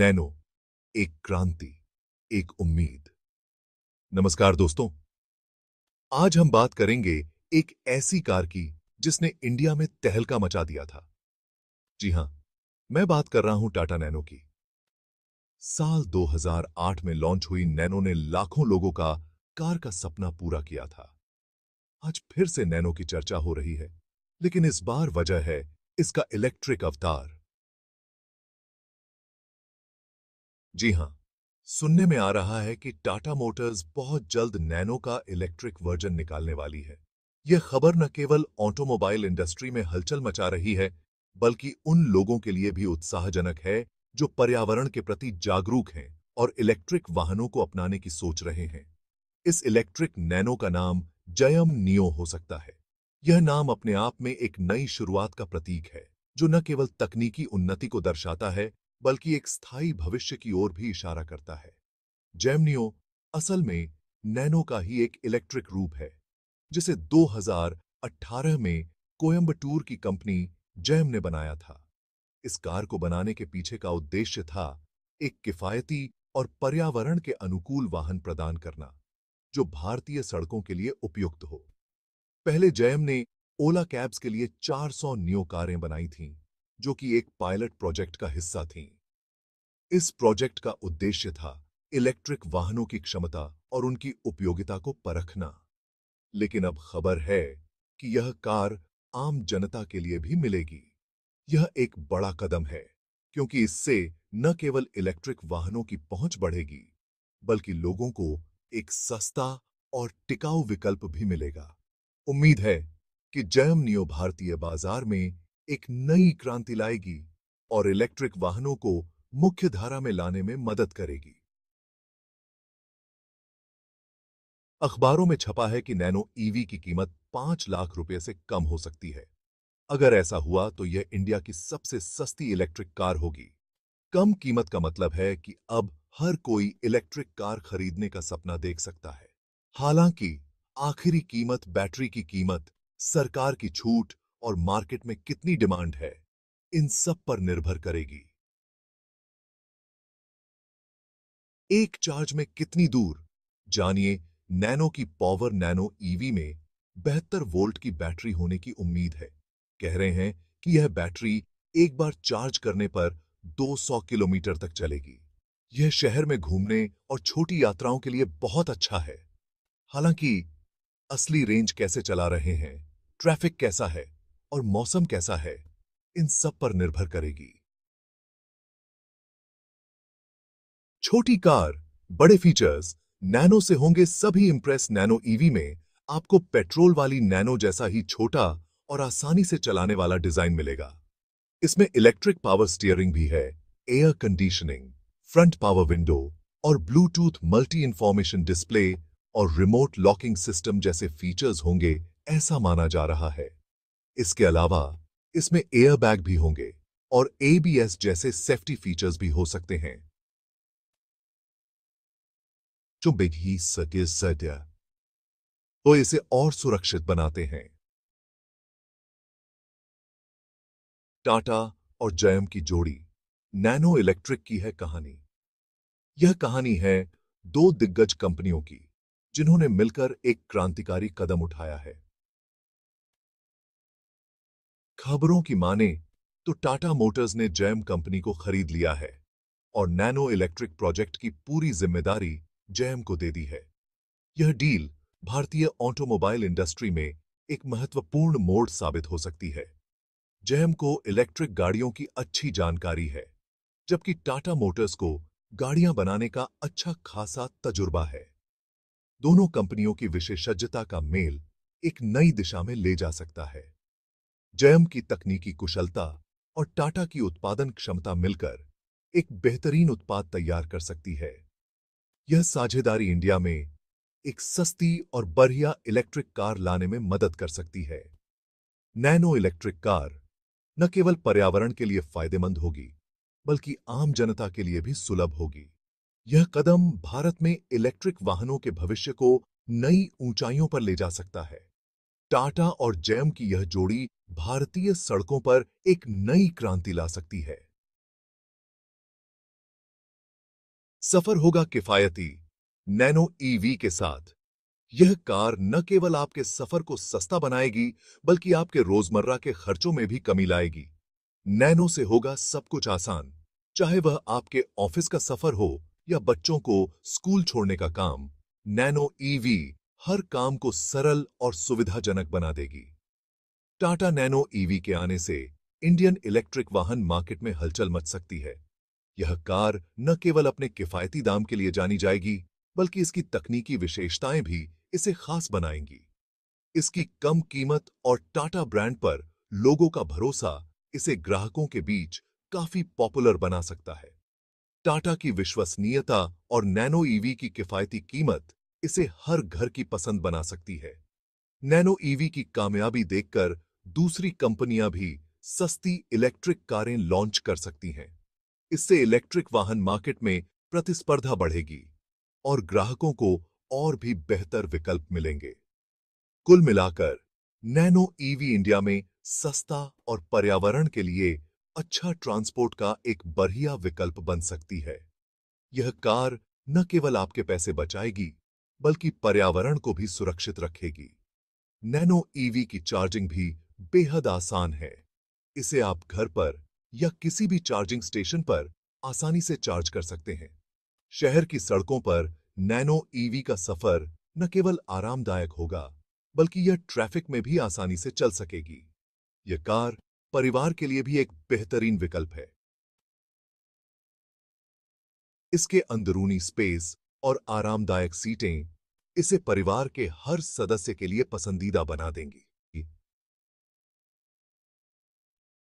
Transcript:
Nano एक क्रांति एक उम्मीद नमस्कार दोस्तों आज हम बात करेंगे एक ऐसी कार की जिसने इंडिया में तहलका मचा दिया था जी हां मैं बात कर रहा हूं टाटा नैनो की साल 2008 में लॉन्च हुई नैनो ने लाखों लोगों का कार का सपना पूरा किया था आज फिर से नैनो की चर्चा हो रही है लेकिन इस बार वजह है इसका इलेक्ट्रिक अवतार जी हाँ सुनने में आ रहा है कि टाटा मोटर्स बहुत जल्द नैनो का इलेक्ट्रिक वर्जन निकालने वाली है यह खबर न केवल ऑटोमोबाइल इंडस्ट्री में हलचल मचा रही है बल्कि उन लोगों के लिए भी उत्साहजनक है जो पर्यावरण के प्रति जागरूक हैं और इलेक्ट्रिक वाहनों को अपनाने की सोच रहे हैं इस इलेक्ट्रिक नैनो का नाम जयम नियो हो सकता है यह नाम अपने आप में एक नई शुरुआत का प्रतीक है जो न केवल तकनीकी उन्नति को दर्शाता है बल्कि एक स्थायी भविष्य की ओर भी इशारा करता है जैमनियो असल में नैनो का ही एक इलेक्ट्रिक रूप है जिसे 2018 में कोयम्बटूर की कंपनी जैम ने बनाया था इस कार को बनाने के पीछे का उद्देश्य था एक किफायती और पर्यावरण के अनुकूल वाहन प्रदान करना जो भारतीय सड़कों के लिए उपयुक्त हो पहले जैम ने ओला कैब्स के लिए 400 नियो कारें बनाई थीं जो कि एक पायलट प्रोजेक्ट का हिस्सा थीं। इस प्रोजेक्ट का उद्देश्य था इलेक्ट्रिक वाहनों की क्षमता और उनकी उपयोगिता को परखना लेकिन अब खबर है कि यह कार आम जनता के लिए भी मिलेगी यह एक बड़ा कदम है क्योंकि इससे न केवल इलेक्ट्रिक वाहनों की पहुंच बढ़ेगी बल्कि लोगों को एक सस्ता और टिकाऊ विकल्प भी मिलेगा उम्मीद है कि जयम नियो भारतीय बाजार में एक नई क्रांति लाएगी और इलेक्ट्रिक वाहनों को मुख्य धारा में लाने में मदद करेगी अखबारों में छपा है कि नैनो ईवी की कीमत पांच लाख रुपए से कम हो सकती है अगर ऐसा हुआ तो यह इंडिया की सबसे सस्ती इलेक्ट्रिक कार होगी कम कीमत का मतलब है कि अब हर कोई इलेक्ट्रिक कार खरीदने का सपना देख सकता है हालांकि आखिरी कीमत बैटरी की कीमत सरकार की छूट और मार्केट में कितनी डिमांड है इन सब पर निर्भर करेगी एक चार्ज में कितनी दूर जानिए नैनो की पावर नैनो ईवी में बेहतर वोल्ट की बैटरी होने की उम्मीद है कह रहे हैं कि यह बैटरी एक बार चार्ज करने पर 200 किलोमीटर तक चलेगी यह शहर में घूमने और छोटी यात्राओं के लिए बहुत अच्छा है हालांकि असली रेंज कैसे चला रहे हैं ट्रैफिक कैसा है और मौसम कैसा है इन सब पर निर्भर करेगी छोटी कार बड़े फीचर्स नैनो से होंगे सभी इंप्रेस नैनो ईवी e में आपको पेट्रोल वाली नैनो जैसा ही छोटा और आसानी से चलाने वाला डिजाइन मिलेगा इसमें इलेक्ट्रिक पावर स्टीयरिंग भी है air conditioning front power window और ब्लूटूथ मल्टी इंफॉर्मेशन डिस्प्ले और रिमोट लॉकिंग सिस्टम जैसे फीचर्स होंगे ऐसा माना जा रहा है इसके अलावा इसमें एयरबैग भी होंगे और एबीएस जैसे सेफ्टी फीचर्स भी हो सकते हैं जो ही सके सड्या तो इसे और सुरक्षित बनाते हैं टाटा और जयम की जोड़ी नैनो इलेक्ट्रिक की है कहानी यह कहानी है दो दिग्गज कंपनियों की जिन्होंने मिलकर एक क्रांतिकारी कदम उठाया है खबरों की माने तो टाटा मोटर्स ने जैम कंपनी को खरीद लिया है और नैनो इलेक्ट्रिक प्रोजेक्ट की पूरी जिम्मेदारी जैम को दे दी है यह डील भारतीय ऑटोमोबाइल इंडस्ट्री में एक महत्वपूर्ण मोड़ साबित हो सकती है जैम को इलेक्ट्रिक गाड़ियों की अच्छी जानकारी है जबकि टाटा मोटर्स को गाड़ियां बनाने का अच्छा खासा तजुर्बा है दोनों कंपनियों की विशेषज्ञता का मेल एक नई दिशा में ले जा सकता है जयम की तकनीकी कुशलता और टाटा की उत्पादन क्षमता मिलकर एक बेहतरीन उत्पाद तैयार कर सकती है यह साझेदारी इंडिया में एक सस्ती और बढ़िया इलेक्ट्रिक कार लाने में मदद कर सकती है नैनो इलेक्ट्रिक कार न केवल पर्यावरण के लिए फायदेमंद होगी बल्कि आम जनता के लिए भी सुलभ होगी यह कदम भारत में इलेक्ट्रिक वाहनों के भविष्य को नई ऊंचाइयों पर ले जा सकता है टाटा और जैम की यह जोड़ी भारतीय सड़कों पर एक नई क्रांति ला सकती है सफर होगा किफायती नैनो ईवी e के साथ यह कार न केवल आपके सफर को सस्ता बनाएगी बल्कि आपके रोजमर्रा के खर्चों में भी कमी लाएगी नैनो से होगा सब कुछ आसान चाहे वह आपके ऑफिस का सफर हो या बच्चों को स्कूल छोड़ने का काम नैनो ईवी e हर काम को सरल और सुविधाजनक बना देगी टाटा नैनो ईवी e के आने से इंडियन इलेक्ट्रिक वाहन मार्केट में हलचल मच सकती है यह कार न केवल अपने किफायती दाम के लिए जानी जाएगी बल्कि इसकी तकनीकी विशेषताएं भी इसे खास बनाएंगी इसकी कम कीमत और टाटा ब्रांड पर लोगों का भरोसा इसे ग्राहकों के बीच काफी पॉपुलर बना सकता है टाटा की विश्वसनीयता और नैनो ईवी e की किफायती कीमत इसे हर घर की पसंद बना सकती है नैनो ईवी e की कामयाबी देखकर दूसरी कंपनियां भी सस्ती इलेक्ट्रिक कारें लॉन्च कर सकती हैं इससे इलेक्ट्रिक वाहन मार्केट में प्रतिस्पर्धा बढ़ेगी और ग्राहकों को और भी बेहतर विकल्प मिलेंगे कुल मिलाकर नैनो ईवी इंडिया में सस्ता और पर्यावरण के लिए अच्छा ट्रांसपोर्ट का एक बढ़िया विकल्प बन सकती है यह कार न केवल आपके पैसे बचाएगी बल्कि पर्यावरण को भी सुरक्षित रखेगी नैनो ईवी की चार्जिंग भी बेहद आसान है इसे आप घर पर या किसी भी चार्जिंग स्टेशन पर आसानी से चार्ज कर सकते हैं शहर की सड़कों पर नैनो ईवी का सफर न केवल आरामदायक होगा बल्कि यह ट्रैफिक में भी आसानी से चल सकेगी यह कार परिवार के लिए भी एक बेहतरीन विकल्प है इसके अंदरूनी स्पेस और आरामदायक सीटें इसे परिवार के हर सदस्य के लिए पसंदीदा बना देंगी